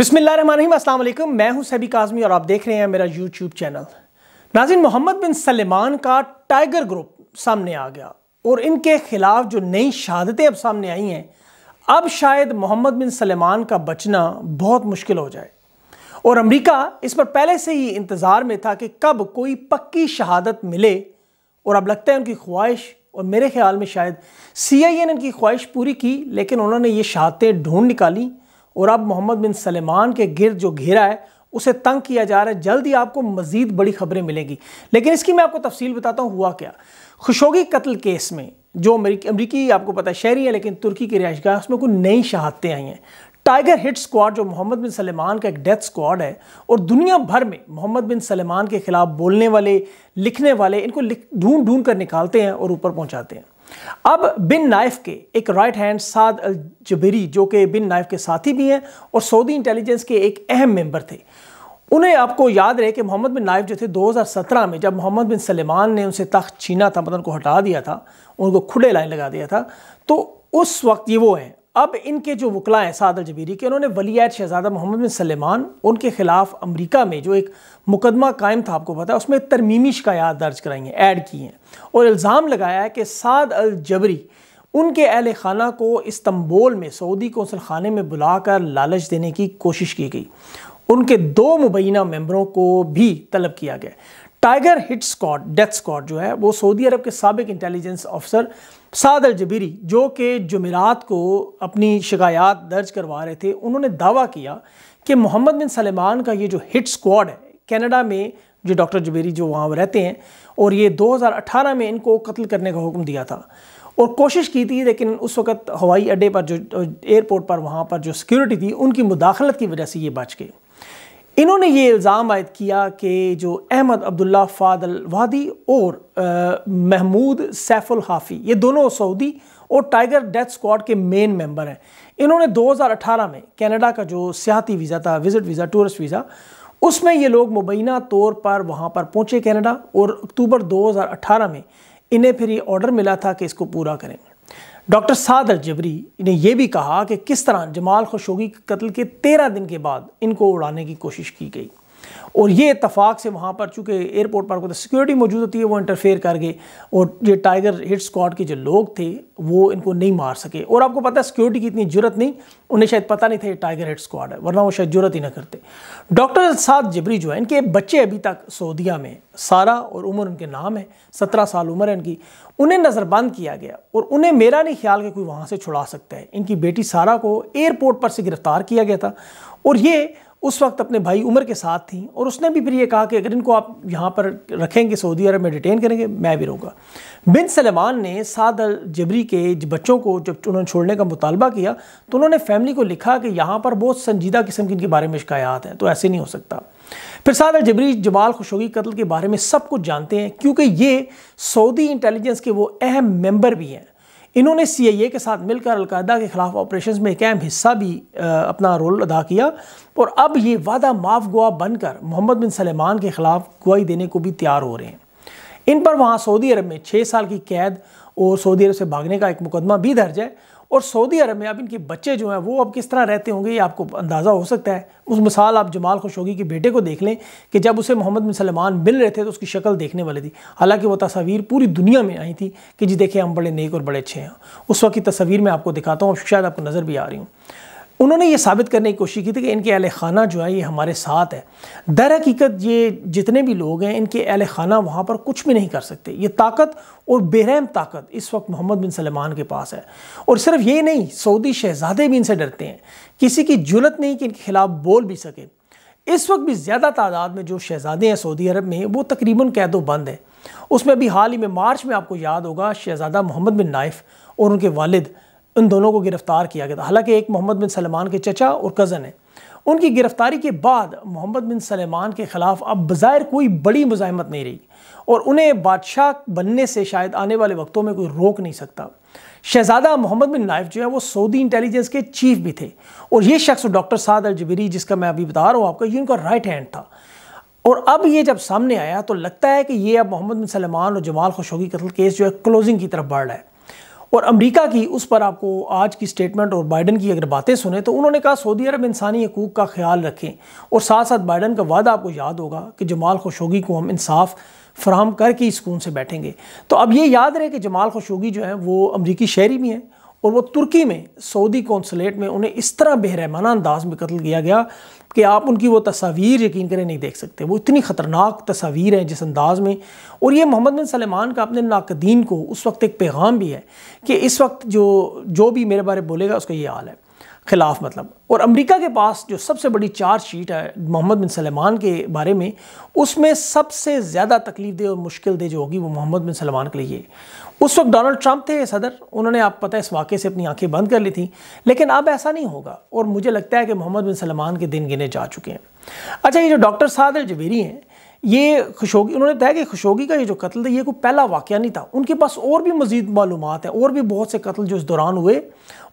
अस्सलाम वालेकुम मैं हूं सभी काजमी और आप देख रहे हैं मेरा यूट्यूब चैनल नाजिन मोहम्मद बिन सलेमान का टाइगर ग्रुप सामने आ गया और इनके खिलाफ जो नई शहादतें अब सामने आई हैं अब शायद मोहम्मद बिन सलेमान का बचना बहुत मुश्किल हो जाए और अमेरिका इस पर पहले से ही इंतज़ार में था कि कब कोई पक्की शहादत मिले और अब लगता है उनकी ख्वाहिश और मेरे ख्याल में शायद सी आई ने उनकी ख्वाहिश पूरी की लेकिन उन्होंने ये शहादतें ढूंढ निकाली और अब मोहम्मद बिन सलेमान के गिरद जो घेरा है उसे तंग किया जा रहा है जल्द ही आपको मज़ीद बड़ी खबरें मिलेंगी लेकिन इसकी मैं आपको तफसील बताता हूँ हुआ क्या खुशोगी कत्ल केस में जो अमरीकी आपको पता है शहरी है लेकिन तुर्की की रिहाइश गाह उसमें कुछ नई शहादतें आई हैं टाइगर हिट स्क्वाड जो मोहम्मद बिन सलेमान का एक डेथ स्क्वाड है और दुनिया भर में मोहम्मद बिन सलेमान के खिलाफ बोलने वाले लिखने वाले इनको ढूंढ ढूंढ कर निकालते हैं और ऊपर पहुंचाते हैं अब बिन नाइफ के एक राइट हैंड साद अल जबेरी जो कि बिन नाइफ के साथी भी हैं और सऊदी इंटेलिजेंस के एक अहम मेंबर थे उन्हें आपको याद रहे कि मोहम्मद बिन नाइफ जो थे 2017 में जब मोहम्मद बिन सलेमान ने उनसे तख्त छीना था मतलब उनको हटा दिया था उनको खुले लाइन लगा दिया था तो उस वक्त ये वो हैं अब इनके जो वकला हैं साद जबीरी के उन्होंने वलीत शहजादा मोहम्मद बिन सलेमान उनके ख़िलाफ़ अमरीका में जो एक मुकदमा कायम था आपको पता है उसमें तरमीमी शिकायत दर्ज कराई हैं ऐड की हैं और इल्ज़ाम लगाया है कि साद अल जबरी उनके अहल खाना को इस्तंबोल में सऊदी कौंसल खाने में बुलाकर लालच देने की कोशिश की गई उनके दो मुबैना मेंबरों को भी तलब किया गया tiger hit squad death squad जो है वो सऊदी अरब के सबक इंटेलिजेंस ऑफिसर साद अल जबीरी जो कि जमेरात को अपनी शिकायत दर्ज करवा रहे थे उन्होंने दावा किया कि मोहम्मद बिन सलेमान का ये जो हिट स्क्वाड है कनाडा में जो डॉक्टर जबेरी जो वहाँ रहते हैं और ये 2018 में इनको कत्ल करने का हुक्म दिया था और कोशिश की थी लेकिन उस वक्त हवाई अड्डे पर जो एयरपोर्ट पर वहाँ पर जो सिक्योरिटी थी उनकी मुदाखलत की वजह से ये बच गई इन्होंने ये इल्ज़ाम आयद किया कि जो अहमद अब्दुल्ला फ़ादल वादी और महमूद सैफुल हाफ़ी ये दोनों सऊदी और टाइगर डेथ स्क्वाड के मेन मेंबर हैं इन्होंने 2018 में कनाडा का जो सियाती वीज़ा था विज़िट वीज़ा टूरिस्ट वीज़ा उसमें ये लोग मुबैना तौर पर वहाँ पर पहुँचे कनाडा और अक्टूबर 2018 में इन्हें फिर ये ऑर्डर मिला था कि इसको पूरा करें डॉक्टर सादर जबरी ने यह भी कहा कि किस तरह जमाल खशोगी कत्ल के तेरह दिन के बाद इनको उड़ाने की कोशिश की गई और ये इतफाक़ से वहाँ पर चूँकि एयरपोर्ट पर को सिक्योरिटी मौजूद होती है वो इंटरफेयर कर गए और ये टाइगर हिट स्क्वाड के जो लोग थे वो इनको नहीं मार सके और आपको पता है सिक्योरिटी की इतनी जरूरत नहीं उन्हें शायद पता नहीं था ये टाइगर हिट स्क्वाड है वरना वो शायद जरूरत ही ना करते डॉक्टर साद जबरी जो है इनके बच्चे अभी तक सऊदिया में सारा और उम्र उनके नाम है सत्रह साल उम्र है इनकी उन्हें नज़रबंद किया गया और उन्हें मेरा नहीं ख्याल कि कोई वहाँ से छुड़ा सकता है इनकी बेटी सारा को एयरपोर्ट पर से गिरफ्तार किया गया था और ये उस वक्त अपने भाई उमर के साथ थी और उसने भी फिर ये कहा कि अगर इनको आप यहाँ पर रखेंगे सऊदी अरब में डिटेन करेंगे मैं भी रहूँगा बिन सलेमान ने साद अल जबरी के बच्चों को जब उन्होंने छोड़ने का मुतालबा किया तो उन्होंने फैमिली को लिखा कि यहाँ पर बहुत संजीदा किस्म की इनके बारे में शिकायत है तो ऐसे नहीं हो सकता फिर साद अल जबरी जमाल खुशोगी कत्ल के बारे में सब कुछ जानते हैं क्योंकि ये सऊदी इंटेलिजेंस के वो अहम मेम्बर भी हैं इन्होंने सी के साथ मिलकर अलकायदा के ख़िलाफ़ ऑपरेशन में एक अहम हिस्सा भी अपना रोल अदा किया और अब ये वादा माफ गुआ बनकर मोहम्मद बिन सलेमान के ख़िलाफ़ गुआई देने को भी तैयार हो रहे हैं इन पर वहाँ सऊदी अरब में छः साल की कैद और सऊदी अरब से भागने का एक मुकदमा भी दर्ज है और सऊदी अरब में अब इनके बच्चे जो हैं वो अब किस तरह रहते होंगे ये आपको अंदाज़ा हो सकता है उस मिसाल आप जमाल खुशोगी के बेटे को देख लें कि जब उसे मोहम्मद बिन सलमान मिल रहे थे तो उसकी शक्ल देखने वाली थी हालांकि वो तस्वीर पूरी दुनिया में आई थी कि जी देखें हम बड़े नेक और बड़े अच्छे हैं उस वक्त की तस्वीर मैं आपको दिखाता हूँ शायद आपको नज़र भी आ रही हूँ उन्होंने ये साबित करने की कोशिश की थी कि इनके अहल खाना जो है ये हमारे साथ है दर हकीकत ये जितने भी लोग हैं इनके अहल खाना वहाँ पर कुछ भी नहीं कर सकते ये ताकत और बेरहम ताकत इस वक्त मोहम्मद बिन सलमान के पास है और सिर्फ ये नहीं सऊदी शहजादे भी इनसे डरते हैं किसी की जुलत नहीं कि इनके ख़िलाफ़ बोल भी सके इस वक्त भी ज़्यादा तादाद में जो शहजादे हैं सऊदी अरब में वो तकरीबन कैदो बंद हैं उसमें अभी हाल ही में मार्च में आपको याद होगा शहजादा मोहम्मद बिन नाइफ और उनके वालिद उन दोनों को गिरफ्तार किया गया था हालांकि एक मोहम्मद बिन सलमान के चचा और कज़न है उनकी गिरफ्तारी के बाद मोहम्मद बिन सलमान के ख़िलाफ़ अब बाहर कोई बड़ी मुजाहमत नहीं रही और उन्हें बादशाह बनने से शायद आने वाले वक्तों में कोई रोक नहीं सकता शहजादा मोहम्मद बिन नाइफ जो है वो सऊदी इंटेलिजेंस के चीफ भी थे और ये शख्स डॉक्टर साद अल जिसका मैं अभी बता रहा हूँ आपको ये उनका राइट हैंड था और अब ये जब सामने आया तो लगता है कि ये अब मोहम्मद बिन सलमान और जमाल खुशोगी कत्ल केस जो है क्लोजिंग की तरफ बढ़ रहा है और अमेरिका की उस पर आपको आज की स्टेटमेंट और बाइडन की अगर बातें सुने तो उन्होंने कहा सऊदी अरब इंसानी हकूक़ का ख्याल रखें और साथ साथ बाइडन का वादा आपको याद होगा कि जमाल खशोगी को हम इंसाफ़ फ्राहम करके ही सुकून से बैठेंगे तो अब ये याद रहे कि जमाल खशोगी जो है वो अमरीकी शहरी भी हैं और वो तुर्की में सऊदी कौंसलेट में उन्हें इस तरह बेरहमाना अंदाज में कत्ल किया गया कि आप उनकी वो तस्वीर यकीन करें नहीं देख सकते वो इतनी ख़तरनाक तस्वीर हैं जिस अंदाज में और ये मोहम्मद बिन सलमान का अपने नाकदीन को उस वक्त एक पैगाम भी है कि इस वक्त जो जो भी मेरे बारे बोलेगा उसका ये हाल है खिलाफ मतलब और अमेरिका के पास जो सबसे बड़ी चार शीट है मोहम्मद बिन सलमान के बारे में उसमें सबसे ज़्यादा तकलीफ दे और मुश्किल दे जो होगी वो मोहम्मद बिन सलमान के लिए उस वक्त डोनाल्ड ट्रंप थे सदर उन्होंने आप पता है इस वाक़े से अपनी आंखें बंद कर ली थी लेकिन अब ऐसा नहीं होगा और मुझे लगता है कि मोहम्मद बिन सलमान के दिन गिने जा चुके हैं अच्छा ये जो डॉक्टर सादर जवेरी हैं ये खुशोगी उन्होंने बताया कि खुशोगी का ये जो कत्ल था ये कोई पहला वाक़ नहीं था उनके पास और भी मज़ीद मालूम है और भी बहुत से कत्ल जो इस दौरान हुए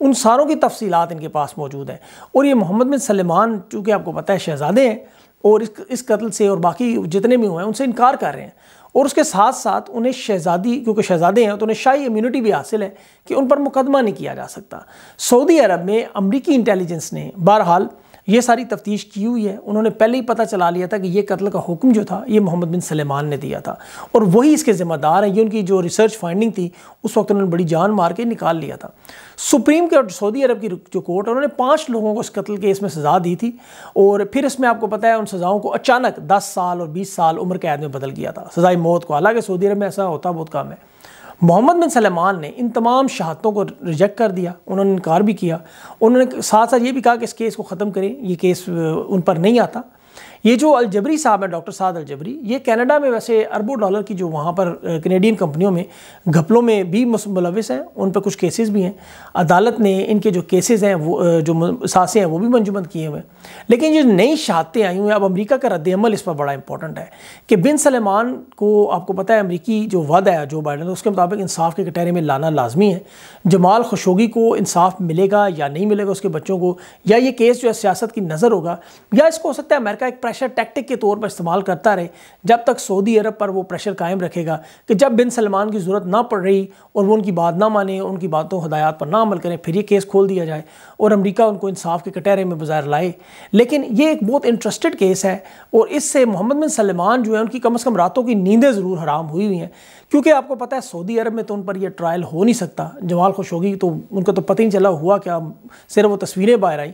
उन सारों की तफसीत इनके पास मौजूद है और ये मोहम्मद बिन सलमान चूँकि आपको पता है शहज़ादे हैं और इस इस कत्ल से और बाकी जितने भी हुए हैं उनसे इनकार कर रहे हैं और उसके साथ साथ उन्हें शहजादी क्योंकि शहजादे हैं तो उन्हें शाही इम्यूनिटी भी हासिल है कि उन पर मुकदमा नहीं किया जा सकता सऊदी अरब में अमरीकी इंटेलिजेंस ने बहरहाल ये सारी तफ्तीश की हुई है उन्होंने पहले ही पता चला लिया था कि ये कत्ल का हुक्म जो था ये मोहम्मद बिन सलेमान ने दिया था और वही इसके ज़िम्मेदार हैं ये उनकी जो रिसर्च फाइंडिंग थी उस वक्त उन्होंने बड़ी जान मार के निकाल लिया था सुप्रीम कोर्ट सऊदी अरब की जो कोर्ट है उन्होंने पाँच लोगों को इस कत्ल केस में सज़ा दी थी और फिर इसमें आपको पता है उन सज़ाओं को अचानक दस साल और बीस साल उम्र कैद में बदल गया था सज़ाई मौत को हालांकि सऊदी अरब में ऐसा होता बहुत कम है मोहम्मद बिन सलमान ने इन तमाम शहादतों को रिजेक्ट कर दिया उन्होंने इनकार भी किया उन्होंने साथ साथ ये भी कहा कि इस केस को ख़त्म करें ये केस उन पर नहीं आता ये जो अलजबरी साहब हैं डॉक्टर साद अलजबरी ये कनाडा में वैसे अरबों डॉलर की जो वहाँ पर कनेडियन कंपनियों में घपलों में भी मुलविस हैं उन पर कुछ केसेस भी हैं अदालत ने इनके जो केसेस हैं वो जो सासे हैं वो भी मंजूमंद किए हुए हैं लेकिन जो नई शहादतें आई हुई हैं अब अमरीका का रद्दमल इस पर बड़ा इंपॉर्टेंट है कि बिन सलेमान को आपको पता है अमरीकी जो वद आया जो बाइडन उसके मुताबिक इंसाफ के कटहरे में लाना लाजमी है जमाल खशोगी को इंसाफ मिलेगा या नहीं मिलेगा उसके बच्चों को या ये केस जो है सियासत की नज़र होगा या इसको हो सकता है अमेरिका एक प्रेशर टैक्टिक के तौर पर इस्तेमाल करता रहे जब तक सऊदी अरब पर वो प्रेशर कायम रखेगा कि जब बिन सलमान की ज़रूरत ना पड़ रही और वो उनकी बात ना माने उनकी बातों हदायत पर ना अमल करें फिर ये केस खोल दिया जाए और अमरीका उनको इंसाफ के कटहरे में बाजार लाए लेकिन ये एक बहुत इंटरेस्टेड केस है और इससे मोहम्मद बिन सलमान जो है उनकी कम अज़ कम रातों की नींदें ज़रूर हराम हुई हुई हैं क्योंकि आपको पता है सऊदी अरब में तो उन पर यह ट्रायल हो नहीं सकता जमाल खुश होगी तो उनको तो पता ही नहीं चला हुआ क्या सिर्फ वो तस्वीरें बाहर आई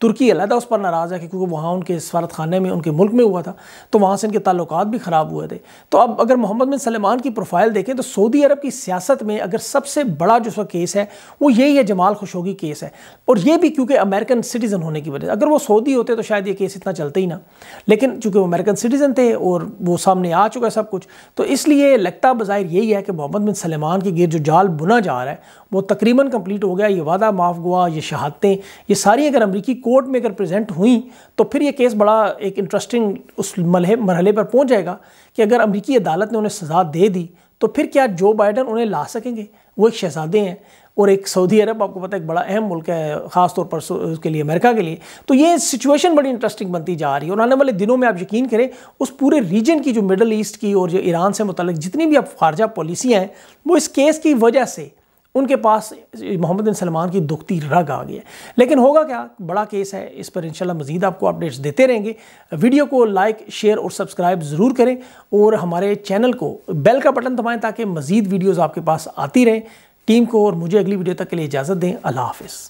तुर्की अलहदा उस पर नाराज़ है क्योंकि वहाँ उनके खाना में उनके मुल्क में हुआ था तो वहाँ से इनके ताल्लुक भी ख़राब हुए थे तो अब अगर मोहम्मद बिन सलमान की प्रोफाइल देखें तो सऊदी अरब की सियासत में अगर सबसे बड़ा जो उसका केस है वो यही है जमाल खुशोगी केस है और ये भी क्योंकि अमेरिकन सिटीज़न होने की वजह से अगर वो सऊदी होते तो शायद ये केस इतना चलते ही ना लेकिन चूँकि वो अमेरिकन सिटीज़न थे और वो सामने आ चुका है सब कुछ तो इसलिए लगता बज़ाहिर यही है कि मोहम्मद बिन सलमान के गिर जो जाल बुना जा रहा है वो तकरीबन कंप्लीट हो गया ये वादा माफ हुआ ये शहादतें ये सारी अगर अमरीकी कोर्ट में अगर प्रेजेंट हुई तो फिर ये केस बड़ा एक इंटरेस्टिंग उस मलहे मरहले पर पहुंच जाएगा कि अगर अमरीकी अदालत ने उन्हें सज़ा दे दी तो फिर क्या जो बाइडन उन्हें ला सकेंगे वो एक शहजादे हैं और एक सऊदी अरब आपको पता है एक बड़ा अहम मुल्क है ख़ास तौर पर उसके लिए अमेरिका के लिए तो ये सिचुएशन बड़ी इंटरेस्टिंग बनती जा रही है और आने वाले दिनों में आप यकीन करें उस पूरे रीजन की जो मिडल ईस्ट की और जो ईरान से मुतल जितनी भी अब खारजा पॉलिसियाँ हैं वो इस केस की वजह से उनके पास मोहम्मद बिन सलमान की दुखती रग आ गई है लेकिन होगा क्या बड़ा केस है इस पर इंशाल्लाह मजीद आपको अपडेट्स देते रहेंगे वीडियो को लाइक शेयर और सब्सक्राइब ज़रूर करें और हमारे चैनल को बेल का बटन दबाएं ताकि मजीद वीडियोज़ आपके पास आती रहें टीम को और मुझे अगली वीडियो तक के लिए इजाज़त दें अल्लाह हाफिज़